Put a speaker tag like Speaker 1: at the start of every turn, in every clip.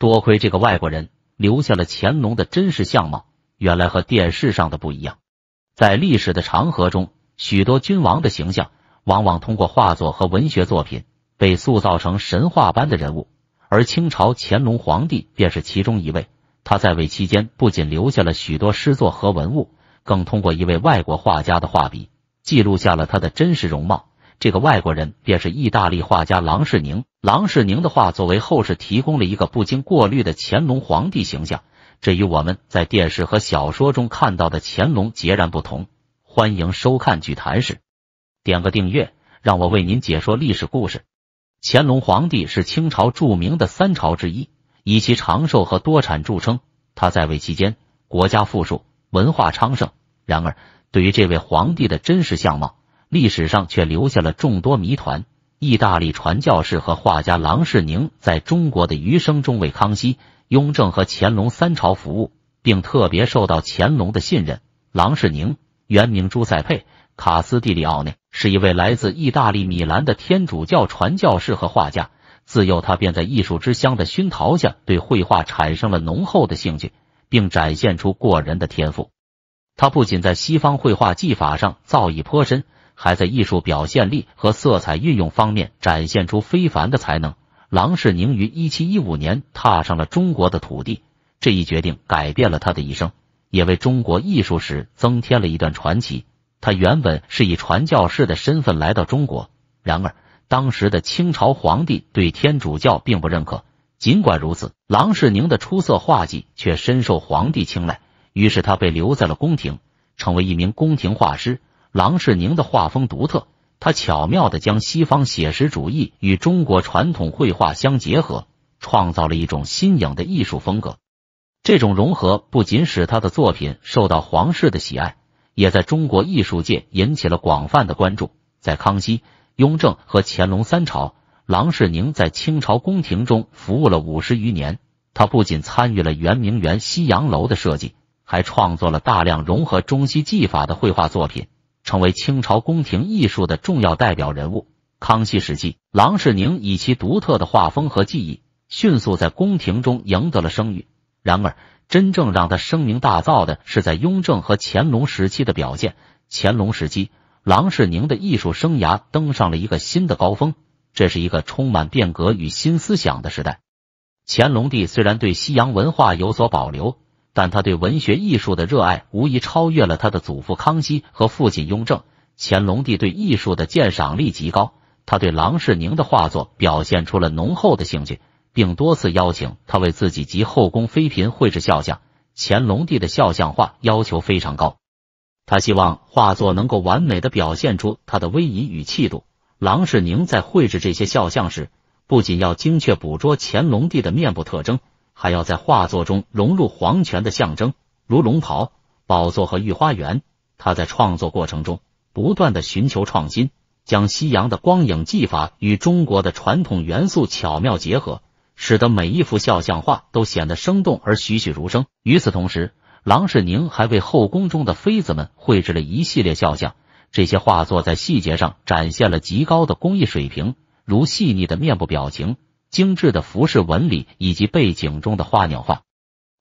Speaker 1: 多亏这个外国人留下了乾隆的真实相貌，原来和电视上的不一样。在历史的长河中，许多君王的形象往往通过画作和文学作品被塑造成神话般的人物，而清朝乾隆皇帝便是其中一位。他在位期间不仅留下了许多诗作和文物，更通过一位外国画家的画笔记录下了他的真实容貌。这个外国人便是意大利画家郎世宁。郎世宁的画，作为后世提供了一个不经过滤的乾隆皇帝形象，这与我们在电视和小说中看到的乾隆截然不同。欢迎收看《剧谈史》，点个订阅，让我为您解说历史故事。乾隆皇帝是清朝著名的三朝之一，以其长寿和多产著称。他在位期间，国家富庶，文化昌盛。然而，对于这位皇帝的真实相貌，历史上却留下了众多谜团。意大利传教士和画家郎世宁在中国的余生中为康熙、雍正和乾隆三朝服务，并特别受到乾隆的信任。郎世宁原名朱塞佩·卡斯蒂里奥内，是一位来自意大利米兰的天主教传教士和画家。自幼，他便在艺术之乡的熏陶下，对绘画产生了浓厚的兴趣，并展现出过人的天赋。他不仅在西方绘画技法上造诣颇深。还在艺术表现力和色彩运用方面展现出非凡的才能。郎世宁于一七一五年踏上了中国的土地，这一决定改变了他的一生，也为中国艺术史增添了一段传奇。他原本是以传教士的身份来到中国，然而当时的清朝皇帝对天主教并不认可。尽管如此，郎世宁的出色画技却深受皇帝青睐，于是他被留在了宫廷，成为一名宫廷画师。郎世宁的画风独特，他巧妙的将西方写实主义与中国传统绘画相结合，创造了一种新颖的艺术风格。这种融合不仅使他的作品受到皇室的喜爱，也在中国艺术界引起了广泛的关注。在康熙、雍正和乾隆三朝，郎世宁在清朝宫廷中服务了五十余年。他不仅参与了圆明园西洋楼的设计，还创作了大量融合中西技法的绘画作品。成为清朝宫廷艺术的重要代表人物。康熙时期，郎世宁以其独特的画风和技艺，迅速在宫廷中赢得了声誉。然而，真正让他声名大噪的是在雍正和乾隆时期的表现。乾隆时期，郎世宁的艺术生涯登上了一个新的高峰。这是一个充满变革与新思想的时代。乾隆帝虽然对西洋文化有所保留。但他对文学艺术的热爱无疑超越了他的祖父康熙和父亲雍正。乾隆帝对艺术的鉴赏力极高，他对郎世宁的画作表现出了浓厚的兴趣，并多次邀请他为自己及后宫妃嫔绘制肖像。乾隆帝的肖像画要求非常高，他希望画作能够完美的表现出他的威仪与气度。郎世宁在绘制这些肖像时，不仅要精确捕捉乾隆帝的面部特征。还要在画作中融入皇权的象征，如龙袍、宝座和御花园。他在创作过程中不断的寻求创新，将西洋的光影技法与中国的传统元素巧妙结合，使得每一幅肖像画都显得生动而栩栩如生。与此同时，郎世宁还为后宫中的妃子们绘制了一系列肖像，这些画作在细节上展现了极高的工艺水平，如细腻的面部表情。精致的服饰纹理以及背景中的花鸟画，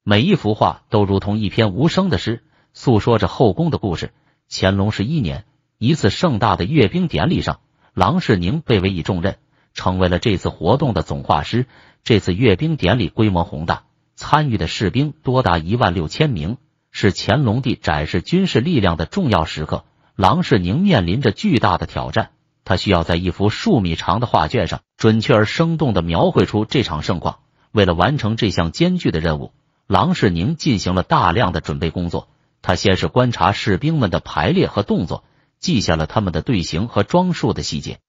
Speaker 1: 每一幅画都如同一篇无声的诗，诉说着后宫的故事。乾隆十一年，一次盛大的阅兵典礼上，郎世宁被委以重任，成为了这次活动的总画师。这次阅兵典礼规模宏大，参与的士兵多达一万六千名，是乾隆帝展示军事力量的重要时刻。郎世宁面临着巨大的挑战。他需要在一幅数米长的画卷上，准确而生动地描绘出这场盛况。为了完成这项艰巨的任务，郎世宁进行了大量的准备工作。他先是观察士兵们的排列和动作，记下了他们的队形和装束的细节。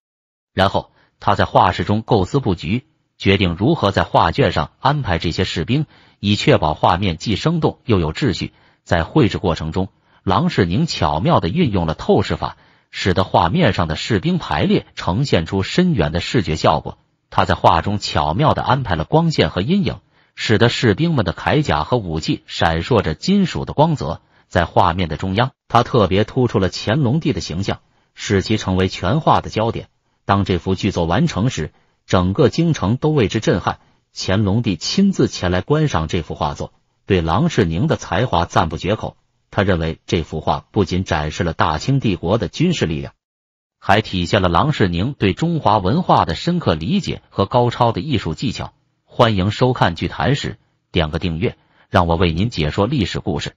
Speaker 1: 然后他在画室中构思布局，决定如何在画卷上安排这些士兵，以确保画面既生动又有秩序。在绘制过程中，郎世宁巧妙地运用了透视法。使得画面上的士兵排列呈现出深远的视觉效果。他在画中巧妙地安排了光线和阴影，使得士兵们的铠甲和武器闪烁着金属的光泽。在画面的中央，他特别突出了乾隆帝的形象，使其成为全画的焦点。当这幅巨作完成时，整个京城都为之震撼。乾隆帝亲自前来观赏这幅画作，对郎世宁的才华赞不绝口。他认为这幅画不仅展示了大清帝国的军事力量，还体现了郎世宁对中华文化的深刻理解和高超的艺术技巧。欢迎收看《剧谈史》，点个订阅，让我为您解说历史故事。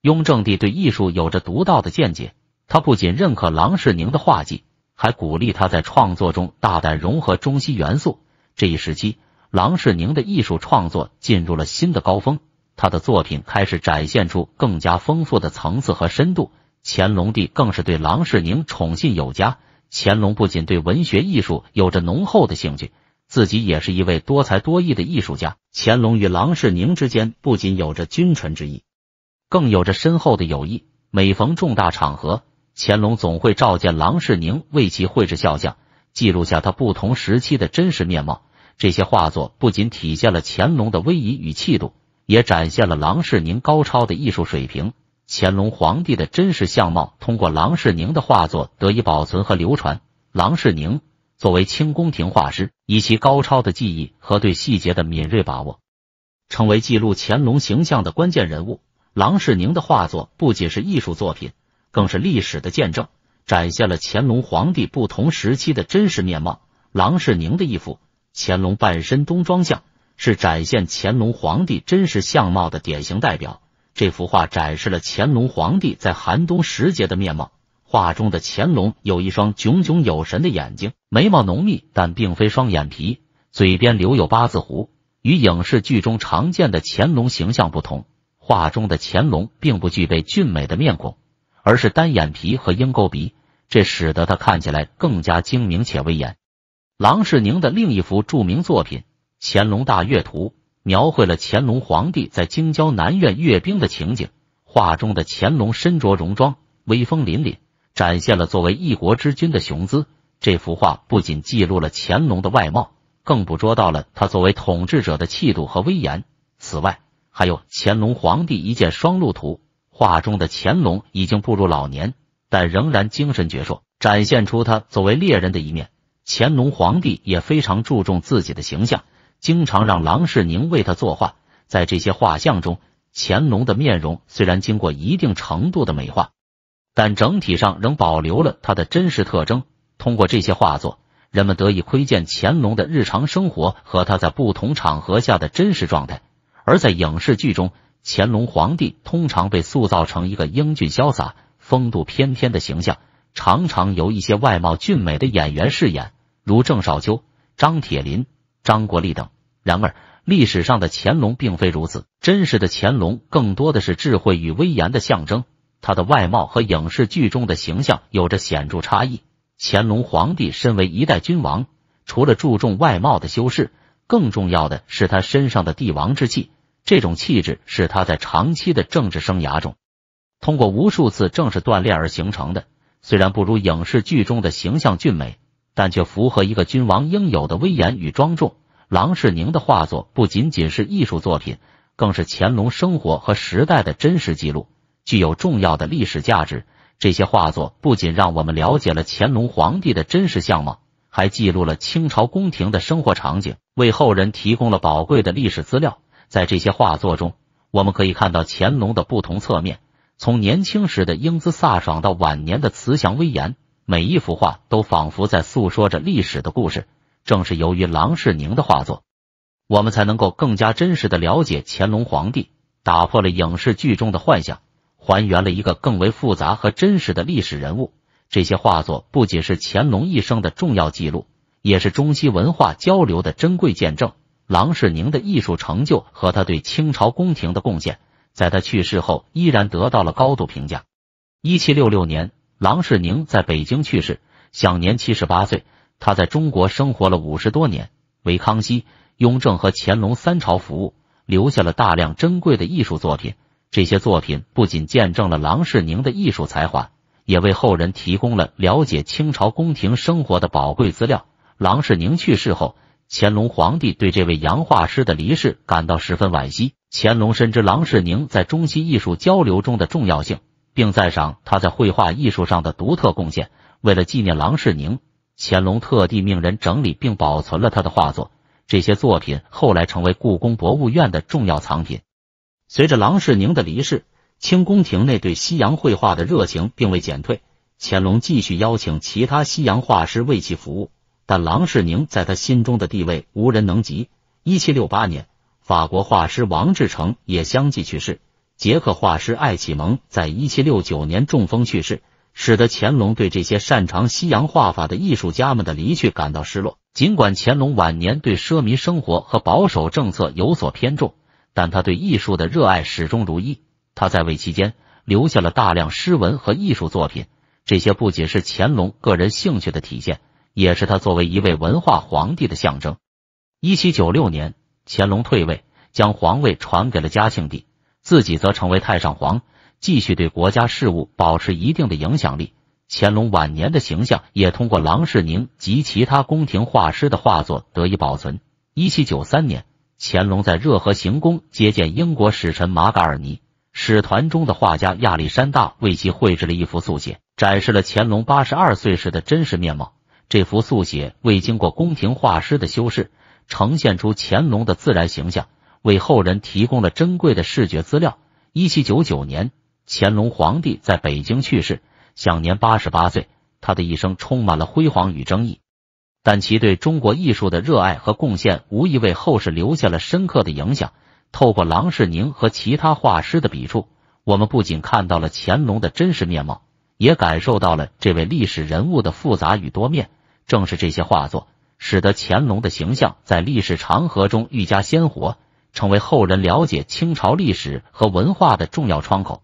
Speaker 1: 雍正帝对艺术有着独到的见解，他不仅认可郎世宁的画技，还鼓励他在创作中大胆融合中西元素。这一时期，郎世宁的艺术创作进入了新的高峰。他的作品开始展现出更加丰富的层次和深度。乾隆帝更是对郎世宁宠信有加。乾隆不仅对文学艺术有着浓厚的兴趣，自己也是一位多才多艺的艺术家。乾隆与郎世宁之间不仅有着君臣之意，更有着深厚的友谊。每逢重大场合，乾隆总会召见郎世宁，为其绘制肖像，记录下他不同时期的真实面貌。这些画作不仅体现了乾隆的威仪与气度。也展现了郎世宁高超的艺术水平。乾隆皇帝的真实相貌通过郎世宁的画作得以保存和流传。郎世宁作为清宫廷画师，以其高超的技艺和对细节的敏锐把握，成为记录乾隆形象的关键人物。郎世宁的画作不仅是艺术作品，更是历史的见证，展现了乾隆皇帝不同时期的真实面貌。郎世宁的一幅《乾隆半身冬装像》。是展现乾隆皇帝真实相貌的典型代表。这幅画展示了乾隆皇帝在寒冬时节的面貌。画中的乾隆有一双炯炯有神的眼睛，眉毛浓密，但并非双眼皮，嘴边留有八字胡，与影视剧中常见的乾隆形象不同。画中的乾隆并不具备俊美的面孔，而是单眼皮和鹰钩鼻，这使得他看起来更加精明且威严。郎世宁的另一幅著名作品。《乾隆大阅图》描绘了乾隆皇帝在京郊南苑阅兵的情景，画中的乾隆身着戎装，威风凛凛，展现了作为一国之君的雄姿。这幅画不仅记录了乾隆的外貌，更捕捉到了他作为统治者的气度和威严。此外，还有《乾隆皇帝一箭双鹿图》，画中的乾隆已经步入老年，但仍然精神矍铄，展现出他作为猎人的一面。乾隆皇帝也非常注重自己的形象。经常让郎世宁为他作画，在这些画像中，乾隆的面容虽然经过一定程度的美化，但整体上仍保留了他的真实特征。通过这些画作，人们得以窥见乾隆的日常生活和他在不同场合下的真实状态。而在影视剧中，乾隆皇帝通常被塑造成一个英俊潇洒、风度翩翩的形象，常常由一些外貌俊美的演员饰演，如郑少秋、张铁林。张国立等。然而，历史上的乾隆并非如此。真实的乾隆更多的是智慧与威严的象征，他的外貌和影视剧中的形象有着显著差异。乾隆皇帝身为一代君王，除了注重外貌的修饰，更重要的是他身上的帝王之气。这种气质是他在长期的政治生涯中，通过无数次政治锻炼而形成的。虽然不如影视剧中的形象俊美。但却符合一个君王应有的威严与庄重。郎世宁的画作不仅仅是艺术作品，更是乾隆生活和时代的真实记录，具有重要的历史价值。这些画作不仅让我们了解了乾隆皇帝的真实相貌，还记录了清朝宫廷的生活场景，为后人提供了宝贵的历史资料。在这些画作中，我们可以看到乾隆的不同侧面，从年轻时的英姿飒爽到晚年的慈祥威严。每一幅画都仿佛在诉说着历史的故事。正是由于郎世宁的画作，我们才能够更加真实的了解乾隆皇帝，打破了影视剧中的幻想，还原了一个更为复杂和真实的历史人物。这些画作不仅是乾隆一生的重要记录，也是中西文化交流的珍贵见证。郎世宁的艺术成就和他对清朝宫廷的贡献，在他去世后依然得到了高度评价。一七六六年。郎世宁在北京去世，享年七十八岁。他在中国生活了五十多年，为康熙、雍正和乾隆三朝服务，留下了大量珍贵的艺术作品。这些作品不仅见证了郎世宁的艺术才华，也为后人提供了了解清朝宫廷生活的宝贵资料。郎世宁去世后，乾隆皇帝对这位洋画师的离世感到十分惋惜。乾隆深知郎世宁在中西艺术交流中的重要性。并赞赏他在绘画艺术上的独特贡献。为了纪念郎世宁，乾隆特地命人整理并保存了他的画作。这些作品后来成为故宫博物院的重要藏品。随着郎世宁的离世，清宫廷内对西洋绘画的热情并未减退。乾隆继续邀请其他西洋画师为其服务，但郎世宁在他心中的地位无人能及。一七六八年，法国画师王志诚也相继去世。杰克画师艾启蒙在1769年中风去世，使得乾隆对这些擅长西洋画法的艺术家们的离去感到失落。尽管乾隆晚年对奢靡生活和保守政策有所偏重，但他对艺术的热爱始终如一。他在位期间留下了大量诗文和艺术作品，这些不仅是乾隆个人兴趣的体现，也是他作为一位文化皇帝的象征。1796年，乾隆退位，将皇位传给了嘉庆帝。自己则成为太上皇，继续对国家事务保持一定的影响力。乾隆晚年的形象也通过郎世宁及其他宫廷画师的画作得以保存。一七九三年，乾隆在热河行宫接见英国使臣马嘎尔尼，使团中的画家亚历山大为其绘制了一幅速写，展示了乾隆八十二岁时的真实面貌。这幅速写未经过宫廷画师的修饰，呈现出乾隆的自然形象。为后人提供了珍贵的视觉资料。一七九九年，乾隆皇帝在北京去世，享年八十八岁。他的一生充满了辉煌与争议，但其对中国艺术的热爱和贡献，无疑为后世留下了深刻的影响。透过郎世宁和其他画师的笔触，我们不仅看到了乾隆的真实面貌，也感受到了这位历史人物的复杂与多面。正是这些画作，使得乾隆的形象在历史长河中愈加鲜活。成为后人了解清朝历史和文化的重要窗口。